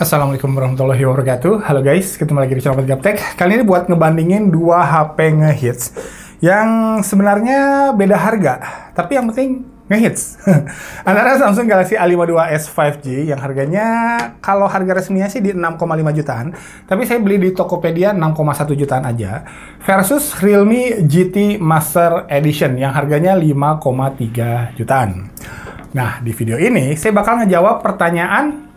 Assalamualaikum warahmatullahi wabarakatuh. Halo guys, ketemu lagi di channel Gaptek. Kali ini buat ngebandingin dua HP ngehits yang sebenarnya beda harga, tapi yang penting ngehits. Antara Samsung Galaxy A52s 5G yang harganya kalau harga resminya sih di 6,5 jutaan, tapi saya beli di Tokopedia 6,1 jutaan aja versus Realme GT Master Edition yang harganya 5,3 jutaan. Nah, di video ini saya bakal ngejawab pertanyaan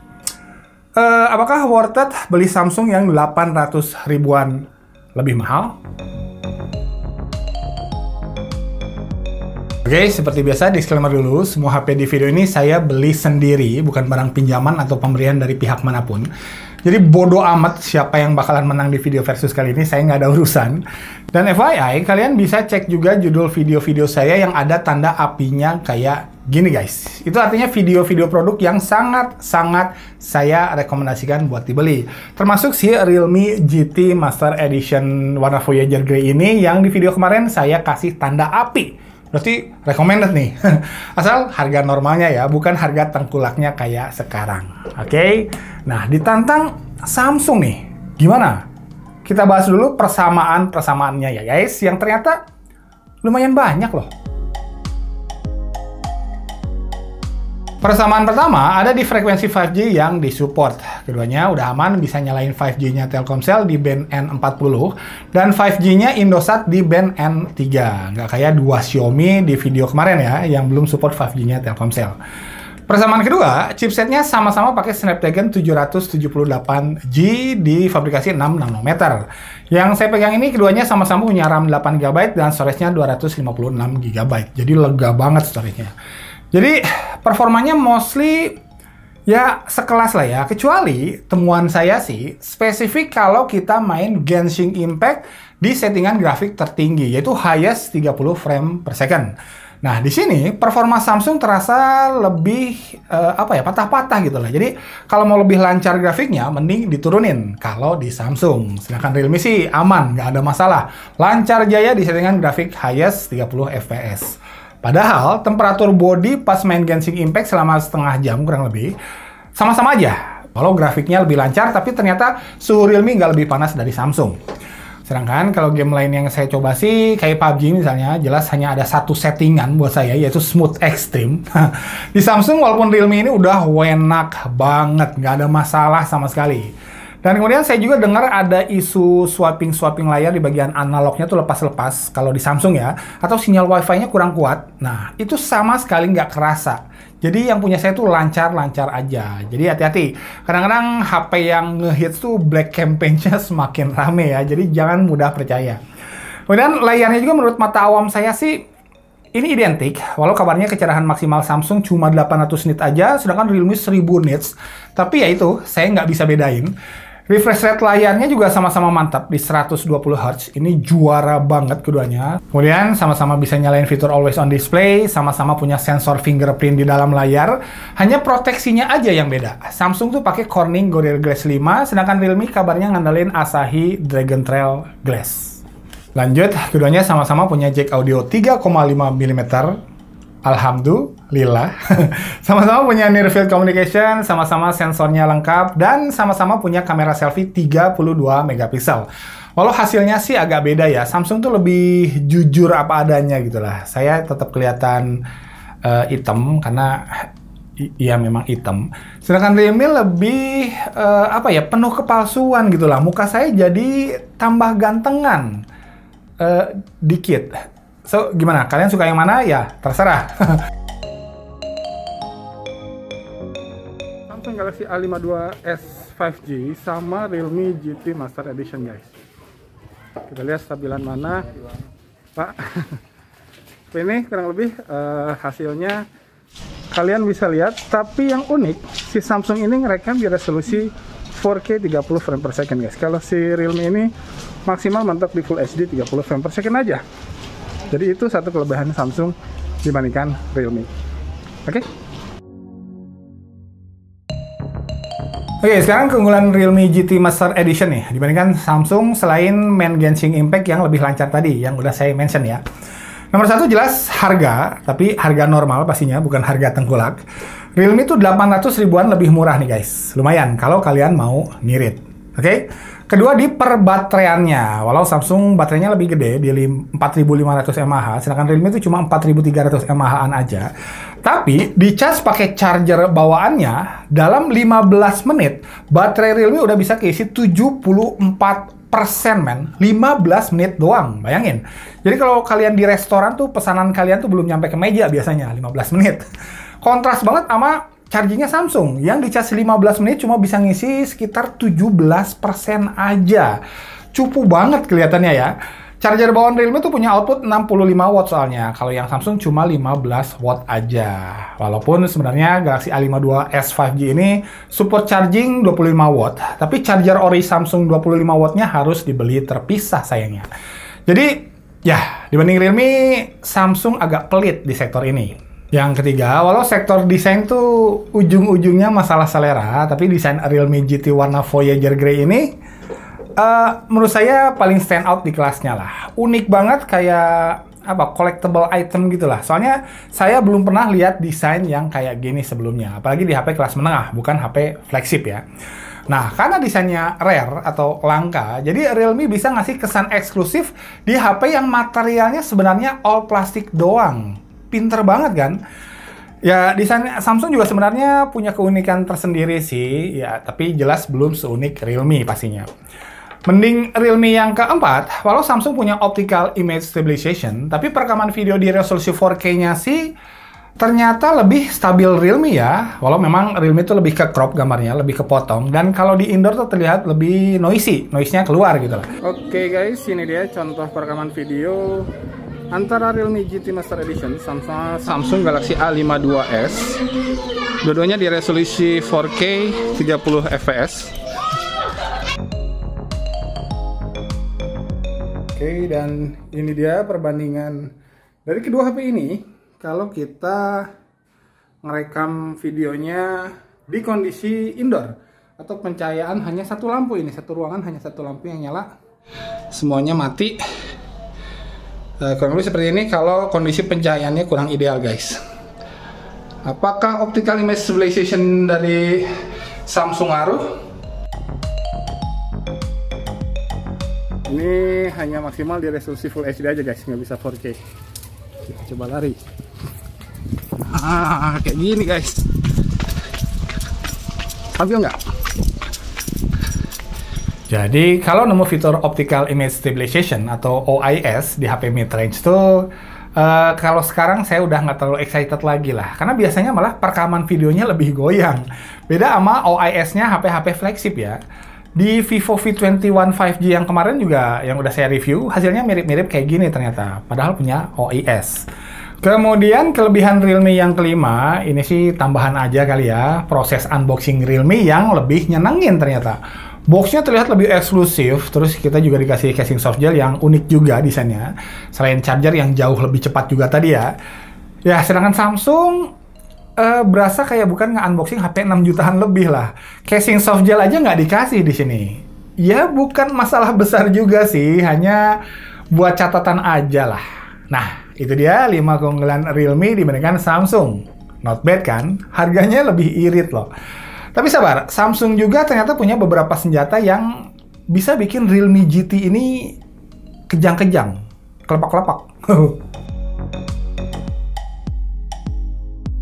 Uh, apakah worth it beli Samsung yang 800 ribuan lebih mahal? Oke, okay, seperti biasa disclaimer dulu, semua HP di video ini saya beli sendiri, bukan barang pinjaman atau pemberian dari pihak manapun. Jadi bodoh amat siapa yang bakalan menang di video versus kali ini, saya nggak ada urusan. Dan FYI, kalian bisa cek juga judul video-video saya yang ada tanda apinya kayak Gini guys, itu artinya video-video produk yang sangat-sangat saya rekomendasikan buat dibeli. Termasuk si Realme GT Master Edition warna Voyager Grey ini yang di video kemarin saya kasih tanda api. Berarti recommended nih. Asal harga normalnya ya, bukan harga tengkulaknya kayak sekarang. Oke? Okay? Nah, ditantang Samsung nih. Gimana? Kita bahas dulu persamaan-persamaannya ya guys, yang ternyata lumayan banyak loh. Persamaan pertama ada di frekuensi 5G yang disupport. Keduanya udah aman bisa nyalain 5G-nya Telkomsel di band N40 dan 5G-nya Indosat di band N3. Nggak kayak dua Xiaomi di video kemarin ya yang belum support 5G-nya Telkomsel. Persamaan kedua, chipsetnya sama-sama pakai Snapdragon 778G di fabrikasi 6 nanometer. Yang saya pegang ini keduanya sama-sama punya RAM 8GB dan storage-nya 256GB. Jadi lega banget storage-nya. Jadi performanya mostly ya sekelas lah ya. Kecuali temuan saya sih spesifik kalau kita main Genshin Impact di settingan grafik tertinggi yaitu highest 30 frame per second. Nah, di sini performa Samsung terasa lebih uh, apa ya patah-patah gitu lah. Jadi kalau mau lebih lancar grafiknya, mending diturunin kalau di Samsung. Sedangkan Realme sih aman, nggak ada masalah. Lancar jaya di settingan grafik highest 30 fps. Padahal temperatur body pas main Genshin Impact selama setengah jam kurang lebih sama-sama aja. Walau grafiknya lebih lancar, tapi ternyata suhu Realme nggak lebih panas dari Samsung. Sedangkan kalau game lain yang saya coba sih, kayak PUBG misalnya, jelas hanya ada satu settingan buat saya, yaitu Smooth Extreme. Di Samsung, walaupun Realme ini udah wenak banget, nggak ada masalah sama sekali. Dan kemudian saya juga dengar ada isu swapping-swapping layar di bagian analognya tuh lepas-lepas kalau di Samsung ya, atau sinyal wi fi nya kurang kuat. Nah, itu sama sekali nggak kerasa. Jadi yang punya saya tuh lancar-lancar aja. Jadi hati-hati. Kadang-kadang HP yang ngehits tuh black campaign-nya semakin rame ya. Jadi jangan mudah percaya. Kemudian layarnya juga menurut mata awam saya sih ini identik, walau kabarnya kecerahan maksimal Samsung cuma 800 nits aja, sedangkan Realme 1000 nits. Tapi ya itu, saya nggak bisa bedain. Refresh rate layarnya juga sama-sama mantap di 120 Hz. Ini juara banget keduanya. Kemudian sama-sama bisa nyalain fitur always on display, sama-sama punya sensor fingerprint di dalam layar. Hanya proteksinya aja yang beda. Samsung tuh pakai Corning Gorilla Glass 5, sedangkan Realme kabarnya ngandelin Asahi Dragon Trail Glass. Lanjut, keduanya sama-sama punya jack audio 3,5 mm. Alhamdulillah Lila. sama-sama punya near field communication, sama-sama sensornya lengkap, dan sama-sama punya kamera selfie 32 megapiksel. Walau hasilnya sih agak beda ya, Samsung tuh lebih jujur apa adanya gitu lah. Saya tetap kelihatan uh, hitam karena ya memang hitam. Sedangkan Realme lebih uh, apa ya penuh kepalsuan gitu lah. Muka saya jadi tambah gantengan uh, dikit. So gimana? Kalian suka yang mana? Ya terserah. Samsung Galaxy A52s 5G sama Realme GT Master Edition guys kita lihat stabilan mana Pak ini kurang lebih uh, hasilnya kalian bisa lihat tapi yang unik si Samsung ini ngerekam di resolusi 4K 30 frame per second guys kalau si Realme ini maksimal mentok di Full HD 30 frame per second aja jadi itu satu kelebihan Samsung dibandingkan Realme oke okay? Oke, sekarang keunggulan Realme GT Master Edition nih dibandingkan Samsung selain main Genshin Impact yang lebih lancar tadi yang udah saya mention ya. Nomor satu jelas harga, tapi harga normal pastinya, bukan harga tengkulak. Realme itu 800 ribuan lebih murah nih guys. Lumayan kalau kalian mau ngirit. Oke, okay? Kedua di perbateriannya, Walau Samsung baterainya lebih gede di 4500 mAh, sedangkan Realme itu cuma 4300 mAh-an aja. Tapi di charge pakai charger bawaannya dalam 15 menit baterai Realme udah bisa keisi 74 persen men 15 menit doang bayangin jadi kalau kalian di restoran tuh pesanan kalian tuh belum nyampe ke meja biasanya 15 menit kontras banget sama chargingnya Samsung yang di charge 15 menit cuma bisa ngisi sekitar 17% aja. Cupu banget kelihatannya ya. Charger bawaan Realme tuh punya output 65 watt soalnya. Kalau yang Samsung cuma 15 watt aja. Walaupun sebenarnya Galaxy A52 S 5G ini support charging 25 watt. Tapi charger ori Samsung 25 wattnya harus dibeli terpisah sayangnya. Jadi Ya, dibanding Realme, Samsung agak pelit di sektor ini. Yang ketiga, walau sektor desain tuh ujung-ujungnya masalah selera, tapi desain Realme GT warna Voyager Grey ini uh, menurut saya paling stand out di kelasnya lah. Unik banget kayak apa collectible item gitulah. Soalnya saya belum pernah lihat desain yang kayak gini sebelumnya, apalagi di HP kelas menengah, bukan HP flagship ya. Nah, karena desainnya rare atau langka, jadi Realme bisa ngasih kesan eksklusif di HP yang materialnya sebenarnya all plastik doang pinter banget kan. Ya desain Samsung juga sebenarnya punya keunikan tersendiri sih, ya tapi jelas belum seunik Realme pastinya. Mending Realme yang keempat, walau Samsung punya optical image stabilization, tapi perekaman video di resolusi 4K-nya sih ternyata lebih stabil Realme ya. Walau memang Realme itu lebih ke crop gambarnya, lebih ke potong. dan kalau di indoor tuh terlihat lebih noisy, noise-nya keluar gitu lah. Oke okay guys, ini dia contoh perekaman video antara Realme GT Master Edition sama Samsung Galaxy A52s. Dua-duanya di resolusi 4K 30 fps. Oke, dan ini dia perbandingan dari kedua HP ini. Kalau kita merekam videonya di kondisi indoor atau pencahayaan hanya satu lampu ini, satu ruangan hanya satu lampu yang nyala. Semuanya mati. Nah, kurang lebih seperti ini kalau kondisi pencahayaannya kurang ideal guys. Apakah optical image stabilization dari Samsung ngaruh? Ini hanya maksimal di resolusi Full HD aja guys, nggak bisa 4K. Kita coba lari. Ah, kayak gini guys. Tapi nggak? Jadi kalau nemu fitur Optical Image Stabilization atau OIS di HP mid-range itu Uh, eh, kalau sekarang saya udah nggak terlalu excited lagi lah, karena biasanya malah perekaman videonya lebih goyang. Beda sama OIS-nya HP-HP flagship ya. Di Vivo V21 5G yang kemarin juga yang udah saya review, hasilnya mirip-mirip kayak gini ternyata, padahal punya OIS. Kemudian kelebihan Realme yang kelima, ini sih tambahan aja kali ya, proses unboxing Realme yang lebih nyenengin ternyata. Boxnya terlihat lebih eksklusif, terus kita juga dikasih casing soft gel yang unik juga desainnya. Selain charger yang jauh lebih cepat juga tadi ya. Ya, sedangkan Samsung uh, berasa kayak bukan nge-unboxing HP 6 jutaan lebih lah. Casing soft gel aja nggak dikasih di sini. Ya, bukan masalah besar juga sih, hanya buat catatan aja lah. Nah, itu dia 5 keunggulan Realme dibandingkan Samsung. Not bad kan? Harganya lebih irit loh. Tapi sabar, Samsung juga ternyata punya beberapa senjata yang bisa bikin Realme GT ini kejang-kejang, kelepak-kelepak.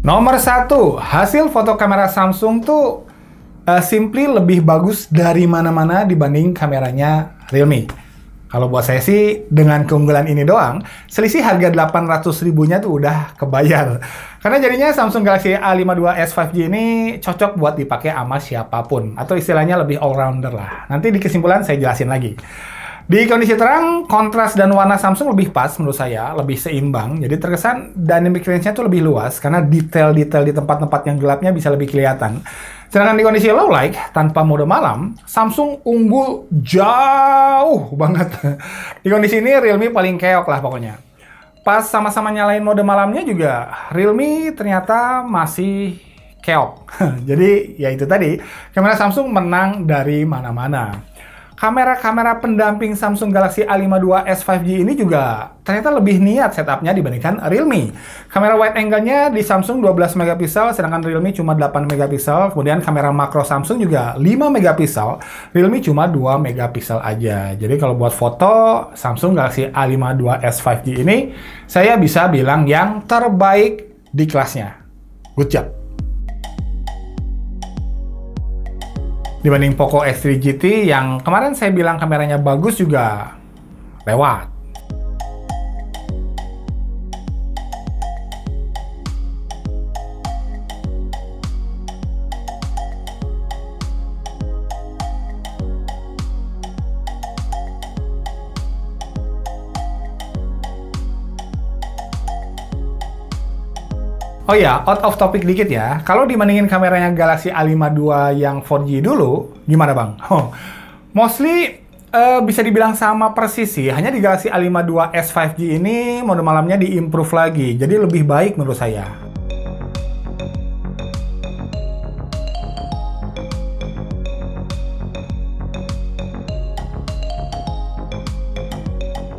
Nomor satu, hasil foto kamera Samsung tuh uh, simply lebih bagus dari mana-mana dibanding kameranya Realme. Kalau buat saya sih dengan keunggulan ini doang, selisih harga 800 ribunya tuh udah kebayar. Karena jadinya Samsung Galaxy A52s 5G ini cocok buat dipakai sama siapapun atau istilahnya lebih all rounder lah. Nanti di kesimpulan saya jelasin lagi. Di kondisi terang, kontras dan warna Samsung lebih pas menurut saya, lebih seimbang. Jadi terkesan dynamic range-nya itu lebih luas karena detail-detail di tempat-tempat yang gelapnya bisa lebih kelihatan. Sedangkan di kondisi low light, tanpa mode malam, Samsung unggul jauh banget. di kondisi ini Realme paling keok lah pokoknya. Pas sama-sama nyalain mode malamnya juga, Realme ternyata masih keok. Jadi ya itu tadi, kamera Samsung menang dari mana-mana kamera-kamera pendamping Samsung Galaxy A52s 5G ini juga ternyata lebih niat setupnya dibandingkan Realme. Kamera wide angle-nya di Samsung 12 megapiksel, sedangkan Realme cuma 8 megapiksel. Kemudian kamera makro Samsung juga 5 megapiksel, Realme cuma 2 megapiksel aja. Jadi kalau buat foto Samsung Galaxy A52s 5G ini, saya bisa bilang yang terbaik di kelasnya. Good job. dibanding Poco s 3 GT yang kemarin saya bilang kameranya bagus juga lewat Oh ya, out of topic dikit ya. Kalau dibandingin kameranya Galaxy A52 yang 4G dulu, gimana bang? Oh, mostly uh, bisa dibilang sama persis sih. Hanya di Galaxy A52s 5G ini mode malamnya diimprove lagi. Jadi lebih baik menurut saya.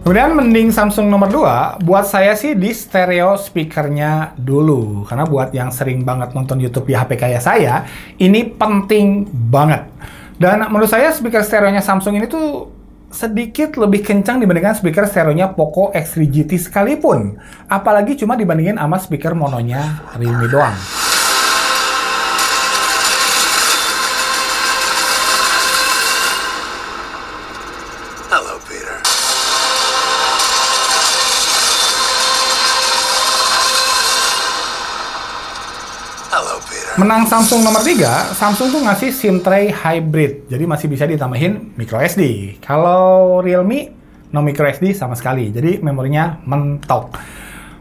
Kemudian mending Samsung nomor 2, buat saya sih di stereo speakernya dulu. Karena buat yang sering banget nonton YouTube di HP kayak saya, ini penting banget. Dan menurut saya speaker stereonya Samsung ini tuh sedikit lebih kencang dibandingkan speaker stereonya Poco X3 GT sekalipun. Apalagi cuma dibandingin sama speaker mononya Realme doang. Menang Samsung nomor 3, Samsung tuh ngasih SIM tray hybrid. Jadi masih bisa ditambahin micro SD. Kalau Realme, no micro SD sama sekali. Jadi memorinya mentok.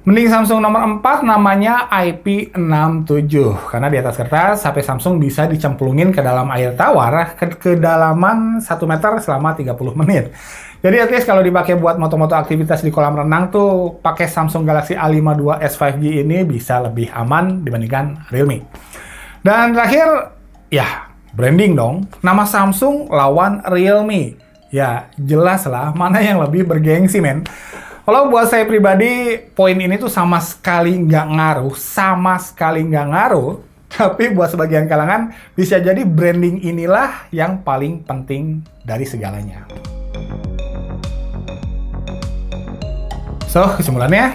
Mending Samsung nomor 4 namanya IP67 karena di atas kertas HP Samsung bisa dicemplungin ke dalam air tawar ke kedalaman 1 meter selama 30 menit. Jadi at least kalau dipakai buat moto-moto aktivitas di kolam renang tuh pakai Samsung Galaxy A52 S5G ini bisa lebih aman dibandingkan Realme. Dan terakhir, ya branding dong. Nama Samsung lawan Realme. Ya jelas lah mana yang lebih bergengsi men. Kalau buat saya pribadi, poin ini tuh sama sekali nggak ngaruh, sama sekali nggak ngaruh. Tapi buat sebagian kalangan, bisa jadi branding inilah yang paling penting dari segalanya. So, kesimpulannya,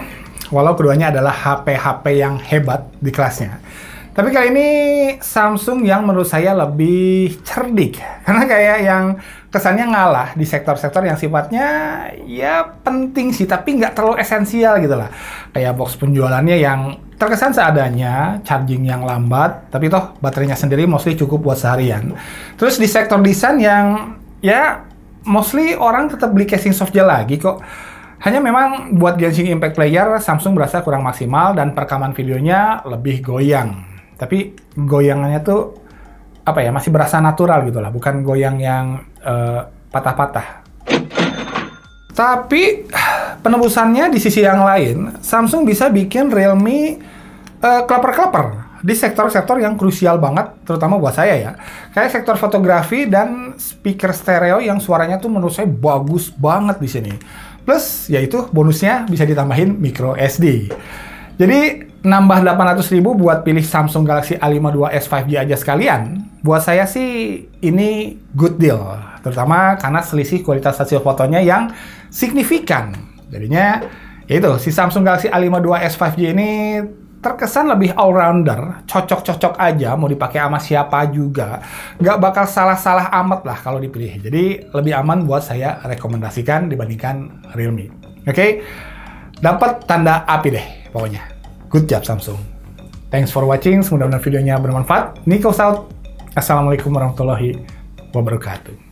walau keduanya adalah HP-HP yang hebat di kelasnya, tapi kali ini Samsung yang menurut saya lebih cerdik. Karena kayak yang kesannya ngalah di sektor-sektor yang sifatnya ya penting sih, tapi nggak terlalu esensial gitu lah. Kayak box penjualannya yang terkesan seadanya, charging yang lambat, tapi toh baterainya sendiri mostly cukup buat seharian. Terus di sektor desain yang ya mostly orang tetap beli casing softnya lagi kok hanya memang buat Genshin Impact Player, Samsung berasa kurang maksimal dan perekaman videonya lebih goyang. Tapi goyangannya tuh apa ya masih berasa natural gitu lah, bukan goyang yang patah eh, patah-patah. Tapi penebusannya di sisi yang lain, Samsung bisa bikin Realme uh, eh, kelaper uh, di sektor-sektor yang krusial banget, terutama buat saya ya. Kayak sektor fotografi dan speaker stereo yang suaranya tuh menurut saya bagus banget di sini. Plus, yaitu bonusnya bisa ditambahin micro SD. Jadi, nambah 800 ribu buat pilih Samsung Galaxy A52 S5G aja sekalian, buat saya sih ini good deal. Terutama karena selisih kualitas hasil fotonya yang signifikan. Jadinya, ya itu si Samsung Galaxy A52 S5G ini terkesan lebih all-rounder, cocok-cocok aja, mau dipakai sama siapa juga, nggak bakal salah-salah amat lah kalau dipilih. Jadi lebih aman buat saya rekomendasikan dibandingkan Realme. Oke, okay? dapat tanda api deh pokoknya. Good job Samsung. Thanks for watching, semoga videonya bermanfaat. Nico out. Assalamualaikum warahmatullahi wabarakatuh.